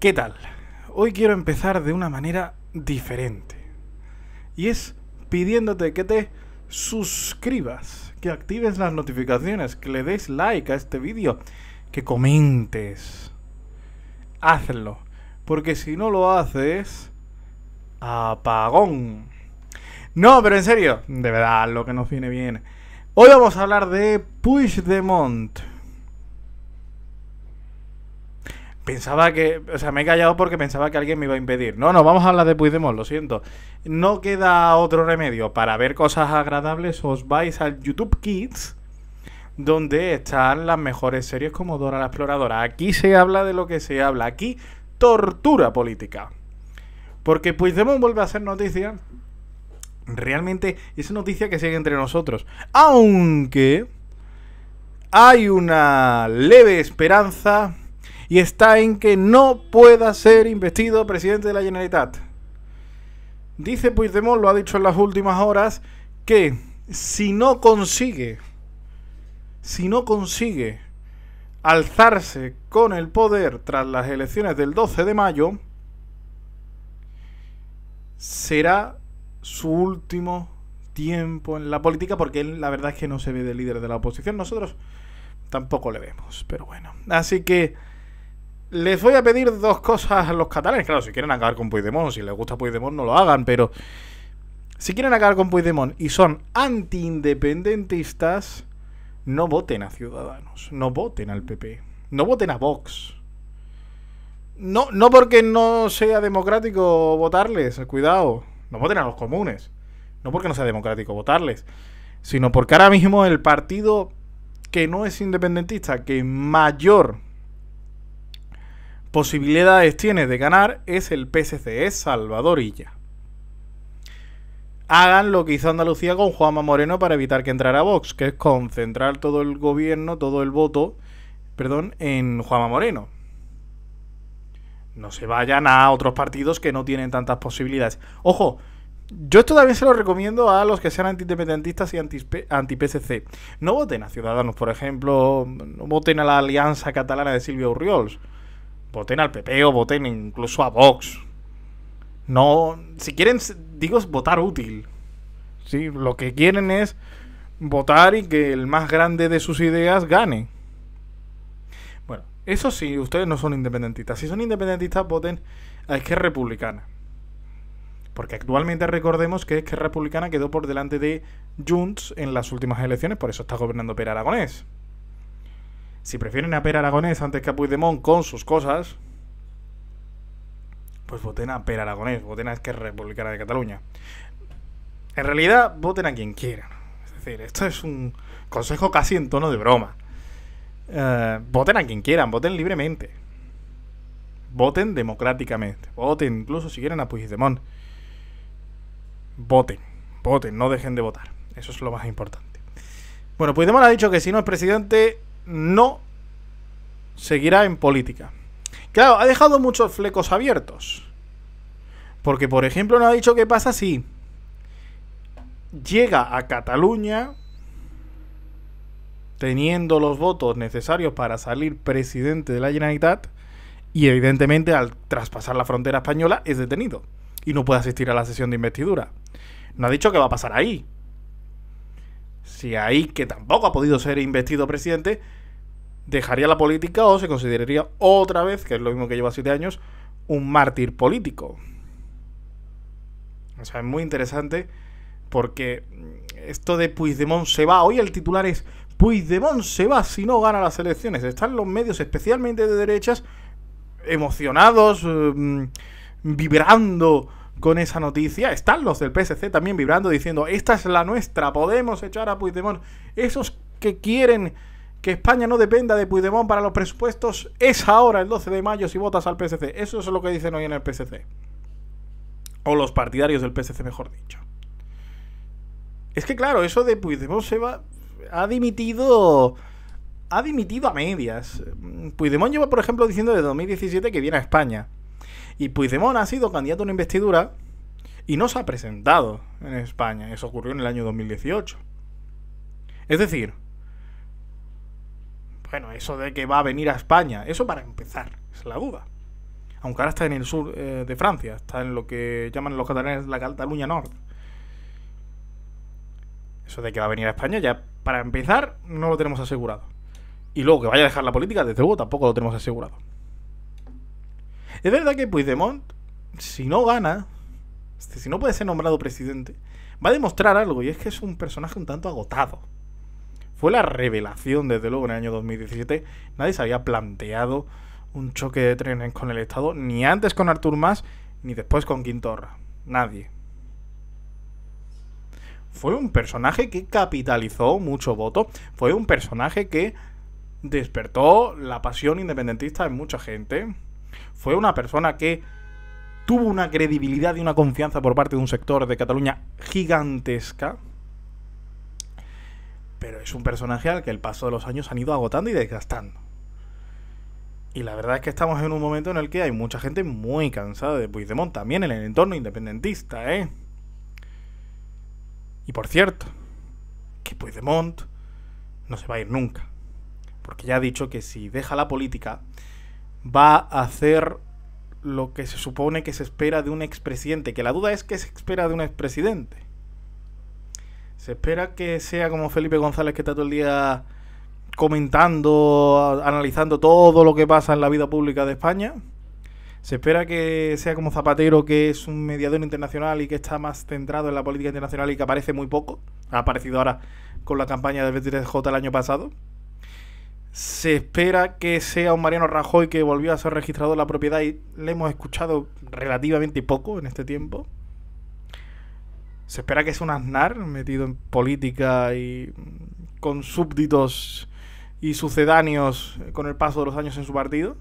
¿Qué tal? Hoy quiero empezar de una manera diferente. Y es pidiéndote que te suscribas, que actives las notificaciones, que le des like a este vídeo, que comentes. Hazlo, porque si no lo haces, apagón. No, pero en serio, de verdad, lo que nos viene bien. Hoy vamos a hablar de Push Puigdemont. pensaba que, o sea, me he callado porque pensaba que alguien me iba a impedir. No, no, vamos a hablar de Puigdemont, lo siento. No queda otro remedio. Para ver cosas agradables os vais al YouTube Kids, donde están las mejores series como Dora la Exploradora. Aquí se habla de lo que se habla. Aquí tortura política. Porque Puigdemont vuelve a ser noticia. Realmente es noticia que sigue entre nosotros. Aunque hay una leve esperanza y está en que no pueda ser investido presidente de la Generalitat. Dice Puigdemont, lo ha dicho en las últimas horas, que si no consigue, si no consigue alzarse con el poder tras las elecciones del 12 de mayo, será su último tiempo en la política porque él la verdad es que no se ve de líder de la oposición. Nosotros tampoco le vemos, pero bueno. Así que les voy a pedir dos cosas a los catalanes. Claro, si quieren acabar con Puigdemont, si les gusta Puigdemont, no lo hagan, pero si quieren acabar con Puigdemont y son anti-independentistas, no voten a Ciudadanos, no voten al PP, no voten a Vox. No, no porque no sea democrático votarles, cuidado, no voten a los comunes, no porque no sea democrático votarles, sino porque ahora mismo el partido que no es independentista, que mayor posibilidades tiene de ganar es el y e Salvadorilla. Hagan lo que hizo Andalucía con Juanma Moreno para evitar que entrara Vox, que es concentrar todo el gobierno, todo el voto, perdón, en Juanma Moreno. No se vayan a otros partidos que no tienen tantas posibilidades. Ojo, yo esto también se lo recomiendo a los que sean anti-independentistas y anti-PSC. E. No voten a Ciudadanos, por ejemplo, no voten a la Alianza Catalana de Silvio Urriols voten al PP o voten incluso a Vox. No, si quieren, digo, votar útil. ¿sí? Lo que quieren es votar y que el más grande de sus ideas gane. Bueno, eso sí, ustedes no son independentistas. Si son independentistas, voten a Esquerra Republicana. Porque actualmente recordemos que Esquerra Republicana quedó por delante de Junts en las últimas elecciones, por eso está gobernando Per Aragonés si prefieren a Per Aragonés antes que a Puigdemont con sus cosas, pues voten a Per Aragonés, voten a Esquerra Republicana de Cataluña. En realidad, voten a quien quieran. Es decir, esto es un consejo casi en tono de broma. Eh, voten a quien quieran, voten libremente. Voten democráticamente. Voten, incluso si quieren a Puigdemont. Voten, voten, no dejen de votar. Eso es lo más importante. Bueno, Puigdemont ha dicho que si no es presidente, no seguirá en política. Claro, ha dejado muchos flecos abiertos. Porque, por ejemplo, no ha dicho qué pasa si llega a Cataluña teniendo los votos necesarios para salir presidente de la Generalitat y evidentemente al traspasar la frontera española es detenido y no puede asistir a la sesión de investidura. No ha dicho qué va a pasar ahí. Si ahí, que tampoco ha podido ser investido presidente, dejaría la política o se consideraría otra vez, que es lo mismo que lleva siete años, un mártir político. O sea, es muy interesante porque mm, esto de Puigdemont se va, hoy el titular es Puigdemont se va si no gana las elecciones. Están los medios, especialmente de derechas, emocionados, mm, vibrando con esa noticia. Están los del PSC también vibrando diciendo, esta es la nuestra, podemos echar a Puigdemont. Esos que quieren que España no dependa de Puigdemont para los presupuestos es ahora, el 12 de mayo, si votas al PSC. Eso es lo que dicen hoy en el PSC. O los partidarios del PSC, mejor dicho. Es que claro, eso de Puigdemont se va... Ha dimitido... Ha dimitido a medias. Puigdemont lleva, por ejemplo, diciendo desde 2017 que viene a España. Y Puigdemont ha sido candidato a una investidura y no se ha presentado en España. Eso ocurrió en el año 2018. Es decir, bueno, eso de que va a venir a España, eso para empezar, es la duda. Aunque ahora está en el sur eh, de Francia, está en lo que llaman los catalanes la Cataluña Nord Eso de que va a venir a España, ya para empezar, no lo tenemos asegurado. Y luego que vaya a dejar la política, desde luego tampoco lo tenemos asegurado. Es verdad que Puigdemont, si no gana, si no puede ser nombrado presidente, va a demostrar algo, y es que es un personaje un tanto agotado fue la revelación, desde luego, en el año 2017. Nadie se había planteado un choque de trenes con el Estado, ni antes con Artur Mas, ni después con Quintorra. Nadie. Fue un personaje que capitalizó mucho voto, fue un personaje que despertó la pasión independentista en mucha gente, fue una persona que tuvo una credibilidad y una confianza por parte de un sector de Cataluña gigantesca pero es un personaje al que el paso de los años han ido agotando y desgastando. Y la verdad es que estamos en un momento en el que hay mucha gente muy cansada de Puigdemont, también en el entorno independentista, ¿eh? Y por cierto, que Puigdemont no se va a ir nunca. Porque ya ha dicho que si deja la política, va a hacer lo que se supone que se espera de un expresidente. Que la duda es que se espera de un expresidente. Se espera que sea como Felipe González que está todo el día comentando, analizando todo lo que pasa en la vida pública de España. Se espera que sea como Zapatero, que es un mediador internacional y que está más centrado en la política internacional y que aparece muy poco. Ha aparecido ahora con la campaña del 23J el año pasado. Se espera que sea un Mariano Rajoy que volvió a ser registrado de la propiedad y le hemos escuchado relativamente poco en este tiempo. Se espera que es un Aznar metido en política y con súbditos y sucedáneos con el paso de los años en su partido.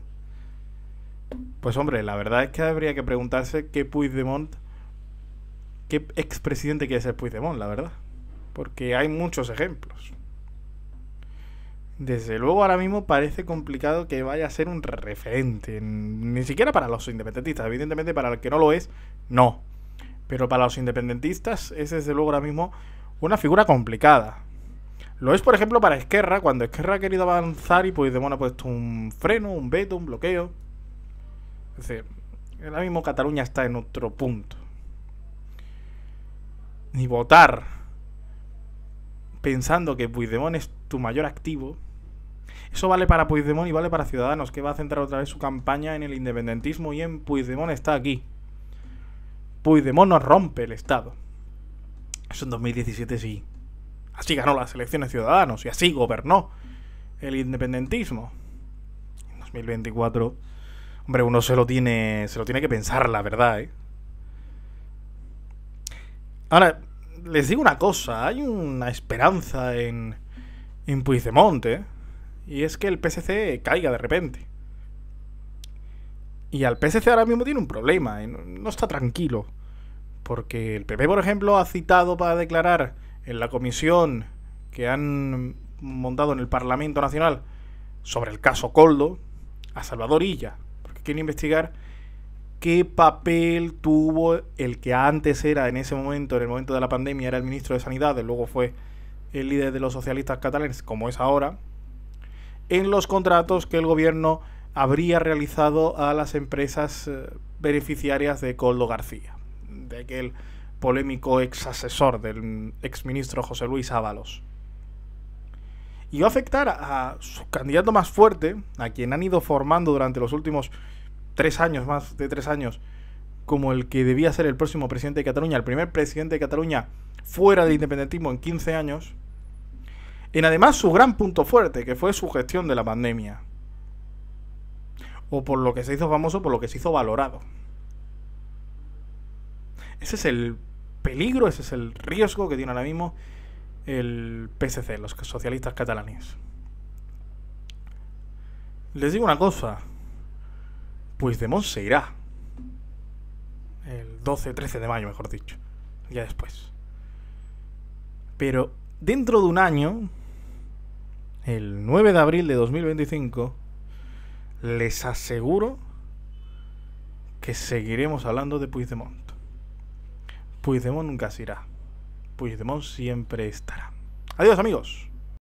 Pues hombre, la verdad es que habría que preguntarse qué Puigdemont, qué expresidente quiere ser Puigdemont, la verdad. Porque hay muchos ejemplos. Desde luego ahora mismo parece complicado que vaya a ser un referente. Ni siquiera para los independentistas, evidentemente para el que no lo es, no. Pero para los independentistas es desde luego ahora mismo una figura complicada. Lo es, por ejemplo, para Esquerra, cuando Esquerra ha querido avanzar y Puigdemont pues ha puesto un freno, un veto, un bloqueo. Es decir, ahora mismo Cataluña está en otro punto. Ni votar pensando que Puigdemont es tu mayor activo. Eso vale para Puigdemont y vale para Ciudadanos, que va a centrar otra vez su campaña en el independentismo y en Puigdemont está aquí. Puigdemont no rompe el Estado. Eso en 2017 sí. Así ganó las elecciones ciudadanos y así gobernó el independentismo. En 2024, hombre, uno se lo tiene, se lo tiene que pensar, la verdad. ¿eh? Ahora, les digo una cosa, hay una esperanza en, en de ¿eh? y es que el PSC caiga de repente. Y al PSC ahora mismo tiene un problema, eh, no está tranquilo. Porque el PP, por ejemplo, ha citado para declarar en la comisión que han montado en el Parlamento Nacional sobre el caso Coldo a Salvador Illa. Porque quieren investigar qué papel tuvo el que antes era en ese momento, en el momento de la pandemia, era el ministro de Sanidad, luego fue el líder de los socialistas catalanes, como es ahora, en los contratos que el gobierno habría realizado a las empresas eh, beneficiarias de Coldo García, de aquel polémico ex asesor del ex ministro José Luis Ábalos. Y va a afectar a su candidato más fuerte, a quien han ido formando durante los últimos tres años, más de tres años, como el que debía ser el próximo presidente de Cataluña, el primer presidente de Cataluña fuera del independentismo en 15 años, en además su gran punto fuerte, que fue su gestión de la pandemia o por lo que se hizo famoso, por lo que se hizo valorado. Ese es el peligro, ese es el riesgo que tiene ahora mismo el PSC, los socialistas catalanes. Les digo una cosa, pues Puigdemont se irá. El 12, 13 de mayo, mejor dicho. Ya después. Pero dentro de un año, el 9 de abril de 2025, les aseguro que seguiremos hablando de Puigdemont. Puigdemont nunca se irá. Puigdemont siempre estará. Adiós amigos.